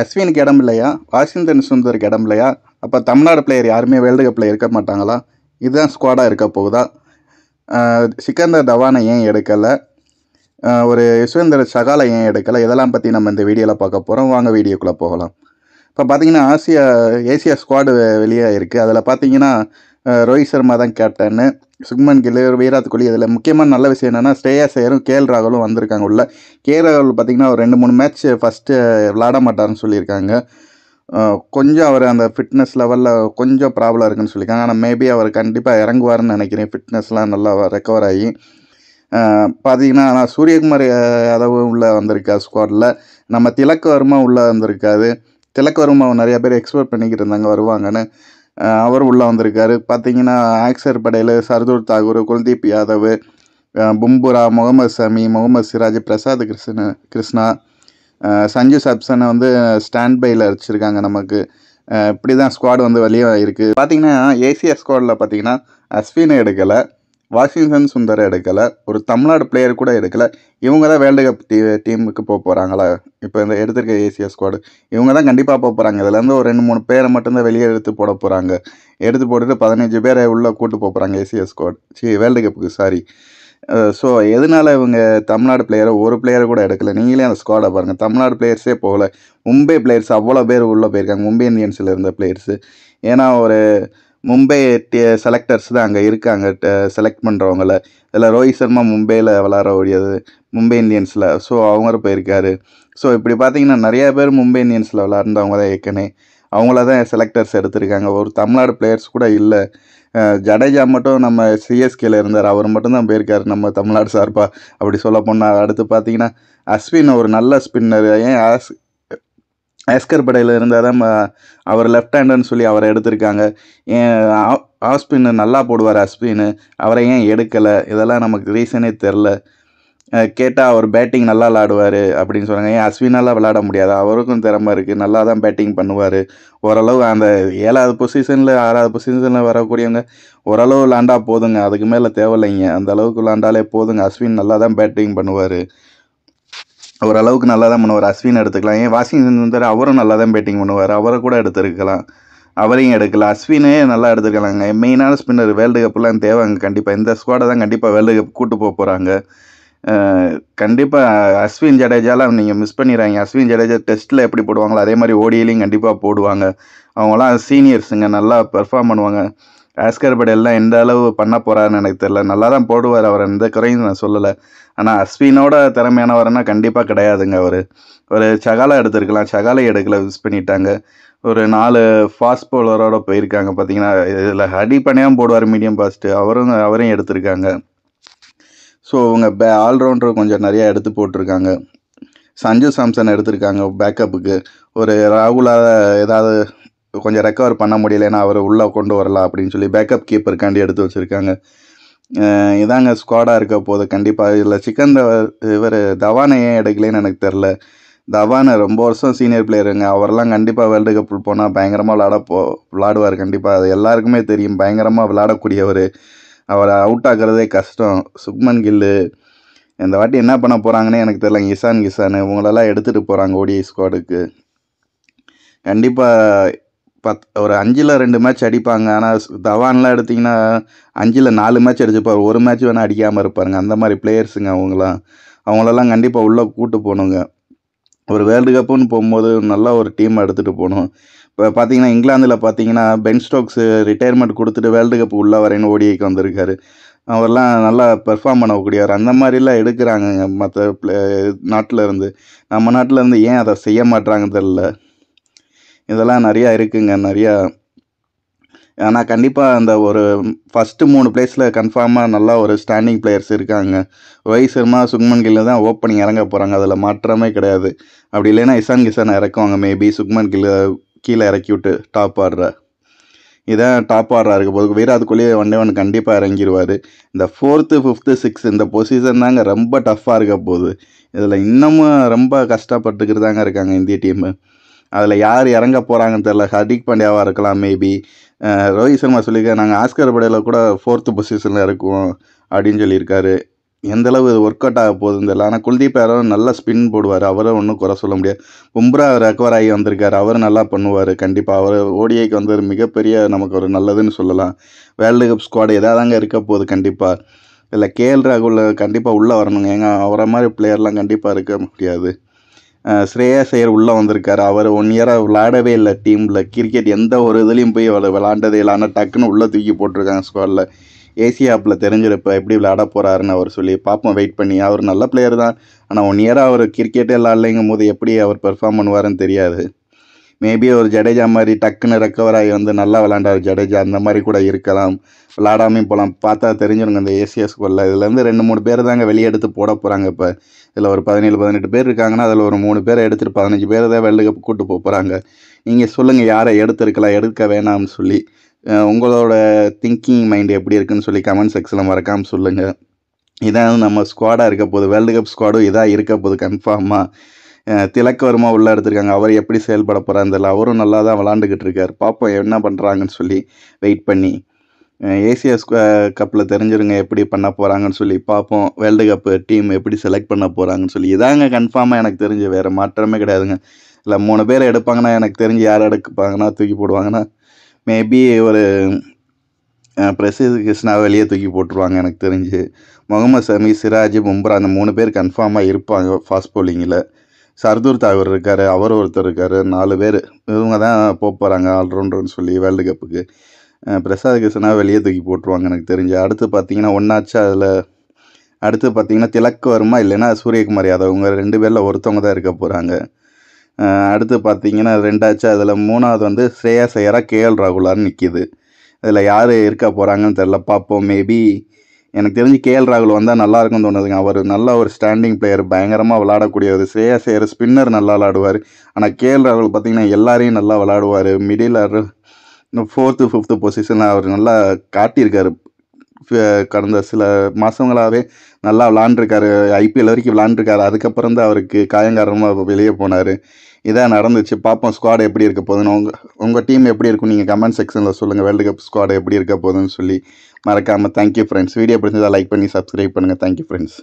அஸ்வினுக்கு இடம் இல்லையா வாஷிங்டன் சுந்தருக்கு இடம் இல்லையா அப்போ தமிழ்நாடு பிளேயர் யாருமே வேர்ல்டு கப்பில் இருக்க மாட்டாங்களா இதுதான் ஸ்குவாடாக இருக்க போகுதா சிக்கந்தர் தவானை ஏன் எடுக்கலை ஒரு யசுவேந்தர் சகாலை ஏன் எடுக்கலை இதெல்லாம் பற்றி நம்ம இந்த வீடியோவில் பார்க்க போகிறோம் வாங்க வீடியோக்குள்ளே போகலாம் இப்போ பார்த்தீங்கன்னா ஆசியா ஏசியா ஸ்குவாடு வெளியே இருக்குது அதில் பார்த்தீங்கன்னா ரோஹித் சர்மா தான் கேப்டன்னு சுக்மன் கில் வீராத் கோலி இதில் முக்கியமான நல்ல விஷயம் என்னென்னா ஸ்ரேயாஸ் ஐயரும் கேஎல் ராகுலும் வந்திருக்காங்க உள்ள கே ராகுல் பார்த்திங்கன்னா ஒரு ரெண்டு மூணு மேட்ச் ஃபஸ்ட்டு விளாட மாட்டார்னு சொல்லியிருக்காங்க கொஞ்சம் அவர் அந்த ஃபிட்னஸ் லெவலில் கொஞ்சம் ப்ராப்ளம் இருக்குன்னு சொல்லியிருக்காங்க ஆனால் மேபி அவர் கண்டிப்பாக இறங்குவார்னு நினைக்கிறேன் ஃபிட்னஸ்லாம் நல்லா ரெக்கவர் ஆகி பார்த்தீங்கன்னா ஆனால் சூரியகுமார் யாதவ் உள்ளே வந்திருக்கா ஸ்குவாடில் நம்ம திலக்கவர்மா உள்ளே வந்திருக்காது திலக்கவர்மா நிறையா பேர் எக்ஸ்போர்ட் பண்ணிக்கிட்டு இருந்தாங்க வருவாங்கன்னு அவர் உள்ளே வந்திருக்காரு பார்த்தீங்கன்னா ஆக்சர் படையில் சர்தூர் தாகூர் குல்தீப் யாதவ் பும்புரா முகமது சமி முகமது சிராஜ் பிரசாத் கிருஷ்ண கிருஷ்ணா சஞ்சு சப்சனை வந்து ஸ்டாண்ட் பையில் அடிச்சிருக்காங்க நமக்கு இப்படி தான் ஸ்குவாட் வந்து வெளியே இருக்குது பார்த்தீங்கன்னா ஏசியா ஸ்குவாடில் பார்த்தீங்கன்னா அஸ்வினை எடுக்கலை வாஷிங்டன் சுந்தர் எடுக்கலை ஒரு தமிழ்நாடு பிளேயர் கூட எடுக்கலை இவங்க தான் வேர்ல்டு கப் டீ டீமுக்கு போக போகிறாங்களா இப்போ இந்த எடுத்திருக்க ஏசிய ஸ்குவாடு இவங்க தான் கண்டிப்பாக போக போகிறாங்க இதுலேருந்து ஒரு ரெண்டு மூணு பேரை மட்டும்தான் வெளியே எடுத்து போட போகிறாங்க எடுத்து போட்டுட்டு பதினஞ்சு பேரை உள்ளே கூட்டு போக போகிறாங்க ஏசிய ஸ்குவாட் சி வேர்ல்டு கப்புக்கு சாரி ஸோ எதனால் இவங்க தமிழ்நாடு பிளேயரை ஒரு பிளேயரை கூட எடுக்கலை நீங்களே அந்த ஸ்குவாடை பாருங்கள் தமிழ்நாடு பிளேயர்ஸே போகல மும்பை பிளேயர்ஸ் அவ்வளோ பேர் உள்ளே போயிருக்காங்க மும்பை இந்தியன்ஸில் இருந்த பிளேயர்ஸு ஏன்னா ஒரு மும்பை செலக்டர்ஸ் தான் அங்கே இருக்காங்க செலக்ட் பண்ணுறவங்கள இதில் ரோஹித் சர்மா மும்பையில் விளாட விளாடக்கூடியது மும்பை இந்தியன்ஸில் ஸோ அவங்க போயிருக்காரு ஸோ இப்படி பார்த்தீங்கன்னா நிறைய பேர் மும்பை இந்தியன்ஸில் விளாட்றவங்க தான் ஏற்கனவே அவங்கள தான் செலக்டர்ஸ் எடுத்திருக்காங்க ஒரு தமிழ்நாடு பிளேயர்ஸ் கூட இல்லை ஜடேஜா மட்டும் நம்ம சிஎஸ்கேல இருந்தார் அவர் மட்டும்தான் போயிருக்காரு நம்ம தமிழ்நாடு சார்பாக அப்படி சொல்ல போனால் அடுத்து பார்த்தீங்கன்னா அஸ்வின் ஒரு நல்ல ஸ்பின்னர் ஏன் எஸ்கர் படையில் இருந்தால் தான் அவர் லெஃப்ட் ஹேண்டர்னு சொல்லி அவரை எடுத்திருக்காங்க ஆஸ்பின் நல்லா போடுவார் அஸ்பின்னு அவரை ஏன் எடுக்கலை இதெல்லாம் நமக்கு ரீசனே தெரில கேட்டால் அவர் பேட்டிங் நல்லா விளாடுவார் அப்படின்னு சொல்கிறாங்க ஏன் அஸ்வினாலாம் விளாட முடியாது அவருக்கும் திறமை இருக்குது நல்லா தான் பேட்டிங் பண்ணுவார் ஓரளவு அந்த ஏழாவது பொசிஷனில் ஆறாவது பொசிஷனில் வரக்கூடியவங்க ஓரளவு விளாண்டா போதுங்க அதுக்கு மேலே தேவையில்லைங்க அந்த அளவுக்கு விளாண்டாலே போதுங்க அஸ்வின் நல்லா தான் பேட்டிங் பண்ணுவார் ஓரளவுக்கு நல்லா தான் பண்ணுவார் அஸ்வின் எடுத்துக்கலாம் ஏன் வாஷிங்டன் சுந்தர் அவரும் நல்லா தான் பேட்டிங் பண்ணுவார் அவரை கூட எடுத்துருக்கலாம் அவரையும் எடுக்கலாம் அஸ்வினே நல்லா எடுத்துருக்கலாங்க மெயினான ஸ்பின்னர் வேர்ல்டு கப்லாம் தேவை அங்கே கண்டிப்பாக இந்த ஸ்குவாடை தான் கண்டிப்பாக வேர்ல்டு கப் கூட்டு போக போகிறாங்க கண்டிப்பாக அஸ்வின் ஜடேஜாலாம் நீங்கள் மிஸ் பண்ணிடுறாங்க அஸ்வின் ஜடேஜா டெஸ்ட்டில் எப்படி போடுவாங்களோ அதே மாதிரி ஓடியிலையும் கண்டிப்பாக போடுவாங்க அவங்களாம் சீனியர்ஸுங்க நல்லா பெர்ஃபார்ம் பண்ணுவாங்க ஆஸ்கர் பட் எல்லாம் எந்த அளவு பண்ண போகிறாருன்னு எனக்கு தெரியல நல்லா தான் போடுவார் அவர் எந்த குறையும் நான் சொல்லலை ஆனால் அஸ்வினோட திறமையானவர்னா கண்டிப்பாக கிடையாதுங்க அவர் ஒரு சகாலா எடுத்திருக்கலாம் சகாலை எடுக்கல யூஸ் பண்ணிட்டாங்க ஒரு நாலு ஃபாஸ்ட் பவுலரோட போயிருக்காங்க பார்த்தீங்கன்னா இதில் ஹடி பண்ணியாகவும் போடுவார் மீடியம் ஃபாஸ்ட்டு அவரும் அவரையும் எடுத்திருக்காங்க ஸோ அவங்க பே ஆல்ரவுண்டர் கொஞ்சம் நிறையா எடுத்து போட்டிருக்காங்க சஞ்சு சாம்சன் எடுத்திருக்காங்க பேக்கப்புக்கு ஒரு ராகுலாக ஏதாவது கொஞ்சம் ரெக்கவர் பண்ண முடியலைன்னா அவரை உள்ளே கொண்டு வரலாம் அப்படின்னு சொல்லி பேக்கப் கீப்பருக்காண்டி எடுத்து வச்சுருக்காங்க இதாங்க ஸ்குவாடாக இருக்க போது கண்டிப்பாக இதில் சிக்கந்தவர் இவர் ஏன் எடுக்கலன்னு எனக்கு தெரில தவானை ரொம்ப வருஷம் சீனியர் பிளேயருங்க அவரெல்லாம் கண்டிப்பாக வேர்ல்டு கப் போனால் பயங்கரமாக விளாட போ விளாடுவார் கண்டிப்பாக அது எல்லாருக்குமே தெரியும் பயங்கரமாக விளாடக்கூடியவர் அவரை அவுட் ஆகிறதே கஷ்டம் சுப்மன் கில்லு இந்த வாட்டி என்ன பண்ண போகிறாங்கன்னு எனக்கு தெரியல இசான் கிசான் இவங்களெல்லாம் எடுத்துகிட்டு போகிறாங்க ஓடிஐ ஸ்குவாடுக்கு கண்டிப்பாக பத் ஒரு அஞ்சில் ரெண்டு மேட்ச் அடிப்பாங்க ஆனால் தவான்லாம் எடுத்திங்கன்னா அஞ்சில் நாலு மேட்ச் அடிச்சுப்பார் ஒரு மேட்ச் வேணால் அடிக்காமல் இருப்பாருங்க அந்த மாதிரி பிளேயர்ஸுங்க அவங்களாம் அவங்களெல்லாம் கண்டிப்பாக உள்ளே கூட்டு போகணுங்க ஒரு வேர்ல்டு கப்புன்னு போகும்போது நல்லா ஒரு டீம் எடுத்துகிட்டு போகணும் இப்போ பார்த்தீங்கன்னா இங்கிலாந்தில் பார்த்தீங்கன்னா பென் ஸ்டோக்ஸ் ரிட்டையர்மெண்ட் கொடுத்துட்டு வேர்ல்டு கப் உள்ளே வரேன்னு ஓடிக்கு வந்திருக்காரு அவர்லாம் நல்லா பெர்ஃபார்ம் பண்ணக்கூடியவர் அந்த மாதிரிலாம் எடுக்கிறாங்க மற்ற நாட்டில் இருந்து நம்ம நாட்டில் இருந்து ஏன் அதை செய்ய மாட்டாங்க தெரில இதெல்லாம் நிறையா இருக்குதுங்க நிறையா ஆனால் கண்டிப்பாக அந்த ஒரு ஃபஸ்ட்டு மூணு பிளேஸில் கன்ஃபார்மாக நல்லா ஒரு ஸ்டாண்டிங் பிளேயர்ஸ் இருக்காங்க வயசுமா சர்மா சுக்மன் கில்லு தான் ஓப்பனிங் இறங்க போகிறாங்க அதில் மாற்றமே கிடையாது அப்படி இல்லைன்னா இசான் கிசான் இறக்குவாங்க மேபி சுக்மன் கில்லு கீழே இறக்கி விட்டு டாப் ஆடுற இதான் டாப் ஆர்டராக இருக்க போது வீராத்குள்ளேயே ஒன் டே ஒன் கண்டிப்பாக இறங்கிடுவார் இந்த ஃபோர்த்து ஃபிஃப்த்து சிக்ஸ்த் இந்த பொசிஷன் தாங்க ரொம்ப டஃப்பாக இருக்க போகுது இதில் இன்னமும் ரொம்ப கஷ்டப்பட்டுக்கிட்டு தாங்க இருக்காங்க இந்திய டீமு அதில் யார் இறங்க போகிறாங்கன்னு தெரில ஹர்திக் பாண்டியாவாக இருக்கலாம் மேபி ரோஹித் சர்மா சொல்லியிருக்காரு நாங்கள் ஆஸ்கர் படையில் கூட ஃபோர்த்து பொசிஷனில் இருக்கோம் அப்படின்னு சொல்லியிருக்காரு எந்தளவு இது ஒர்க் அவுட் ஆக போகுதுன்னு தெரியல ஆனால் குல்தீப் யாரும் நல்லா ஸ்பின் போடுவார் அவரை ஒன்றும் குறை சொல்ல முடியாது பும்ரா ரெக்கவர் ஆகி வந்திருக்காரு அவர் நல்லா பண்ணுவார் கண்டிப்பாக அவர் ஓடிஐக்கு வந்தது மிகப்பெரிய நமக்கு ஒரு நல்லதுன்னு சொல்லலாம் வேர்ல்டு கப் ஸ்குவாடு தாங்க இருக்க போகுது கண்டிப்பாக இல்லை கேஎல் ராகுல் கண்டிப்பாக உள்ளே வரணுங்க ஏங்க அவரை மாதிரி பிளேயர்லாம் கண்டிப்பாக இருக்க முடியாது ஸ்ரேயா சையர் உள்ளே வந்திருக்காரு அவர் ஒன் இயராக விளையாடவே இல்லை டீமில் கிரிக்கெட் எந்த ஒரு இதுலேயும் போய் அவர் விளாண்டதே இல்லை ஆனால் டக்குன்னு உள்ளே தூக்கி போட்டிருக்காங்க ஸ்குவாடில் ஏசியாப்பில் ஆப்பில் தெரிஞ்சிருப்ப எப்படி விளையாட போகிறாருன்னு அவர் சொல்லி பார்ப்போம் வெயிட் பண்ணி அவர் நல்ல பிளேயர் தான் ஆனால் ஒன் இயராக அவர் கிரிக்கெட்டே விளாட்லைங்கும் போது எப்படி அவர் பெர்ஃபார்ம் பண்ணுவாருன்னு தெரியாது மேபி ஒரு ஜடேஜா மாதிரி டக்குன்னு ரெக்கவர் ஆகி வந்து நல்லா விளாண்டார் ஜடேஜா அந்த மாதிரி கூட இருக்கலாம் விளாடாமையும் போகலாம் பார்த்தா தெரிஞ்சிருங்க அந்த ஏசிஎஸ் கொள்ள இதுலேருந்து ரெண்டு மூணு பேர் தாங்க வெளியெடுத்து போட போகிறாங்க இப்போ இதில் ஒரு பதினேழு பதினெட்டு பேர் இருக்காங்கன்னா அதில் ஒரு மூணு பேரை எடுத்துகிட்டு பதினஞ்சு பேர் தான் வேர்ல்டு கப் கூப்பிட்டு போக போகிறாங்க நீங்கள் சொல்லுங்கள் யாரை எடுத்துருக்கலாம் எடுக்க வேணாம்னு சொல்லி உங்களோட திங்கிங் மைண்ட் எப்படி இருக்குன்னு சொல்லி கமெண்ட் செக்ஷனில் மறக்காமல் சொல்லுங்கள் இதான் நம்ம ஸ்குவாடாக இருக்க போகுது வேர்ல்டு கப் ஸ்குவாடும் இதாக இருக்க போகுது கன்ஃபார்மாக திலக்கவர்மா உள்ளே எடுத்திருக்காங்க அவர் எப்படி செயல்பட போகிறான்னு தெரியல அவரும் நல்லா தான் விளாண்டுக்கிட்டு இருக்கார் பார்ப்போம் என்ன பண்ணுறாங்கன்னு சொல்லி வெயிட் பண்ணி ஏசியா கப்பில் தெரிஞ்சிருங்க எப்படி பண்ண போகிறாங்கன்னு சொல்லி பார்ப்போம் வேர்ல்டு கப்பு டீம் எப்படி செலக்ட் பண்ண போகிறாங்கன்னு சொல்லி இதாங்க கன்ஃபார்மாக எனக்கு தெரிஞ்சு வேறு மாற்றமே கிடையாதுங்க இல்லை மூணு பேர் எடுப்பாங்கன்னா எனக்கு தெரிஞ்சு யார் எடுப்பாங்கன்னா தூக்கி போடுவாங்கன்னா மேபி ஒரு பிரசித் கிருஷ்ணா வெளியே தூக்கி போட்டுருவாங்க எனக்கு தெரிஞ்சு முகமது சமி சிராஜ் மும்ரா அந்த மூணு பேர் கன்ஃபார்மாக இருப்பாங்க ஃபாஸ்ட் போலிங்கில் சர்தூர் தாவர் இருக்கார் அவர் ஒருத்தர் இருக்கார் நாலு பேர் இவங்க தான் போக போகிறாங்க ஆல்ரவுண்டர்னு சொல்லி வேர்ல்டு கப்புக்கு பிரசாத் கிருஷ்ணா வெளியே தூக்கி போட்டுருவாங்க எனக்கு தெரிஞ்சு அடுத்து பார்த்தீங்கன்னா ஒன்றாச்சு அதில் அடுத்து பார்த்தீங்கன்னா திலக் வருமா இல்லைன்னா சூரியகுமார் யாதவ் இவங்க ரெண்டு பேரில் ஒருத்தவங்க தான் இருக்க போகிறாங்க அடுத்து பார்த்தீங்கன்னா ரெண்டாச்சு அதில் மூணாவது வந்து ஸ்ரேயா கே எல் ராகுலான்னு நிற்கிது அதில் யார் இருக்க போகிறாங்கன்னு தெரில பார்ப்போம் மேபி எனக்கு தெரிஞ்சு கேஎல் ராகுல் வந்தால் நல்லா இருக்கும்னு தோணுதுங்க அவர் நல்ல ஒரு ஸ்டாண்டிங் பிளேயர் பயங்கரமாக விளாடக்கூடியவர் ஸ்ரேயா சேர் ஸ்பின்னர் நல்லா விளாடுவார் ஆனால் கேஎல் ராகுல் பார்த்திங்கன்னா எல்லாரையும் நல்லா விளாடுவார் மிடில் ஆர்டர் ஃபோர்த்து ஃபிஃப்த்து பொசிஷனில் அவர் நல்லா காட்டியிருக்காரு கடந்த சில மாதங்களாகவே நல்லா விளாண்டுருக்காரு ஐபிஎல் வரைக்கும் விளாண்டுருக்காரு அதுக்கப்புறம் தான் அவருக்கு காயங்காரமாக வெளியே போனார் இதான் நடந்துச்சு பார்ப்போம் ஸ்குவாடு எப்படி இருக்க போகுதுன்னு உங்கள் உங்கள் டீம் எப்படி இருக்கும் நீங்கள் கமெண்ட் செக்ஷனில் சொல்லுங்கள் வேர்ல்டு கப் ஸ்குவாடு எப்படி இருக்க போதுன்னு சொல்லி மறக்காமல் தேங்க்யூ ஃப்ரெண்ட்ஸ் வீடியோ பிடிச்சதாக லைக் பண்ணி சப்ஸ்கிரைப் பண்ணுங்கள் தேங்க்யூ ஃப்ரெண்ட்ஸ்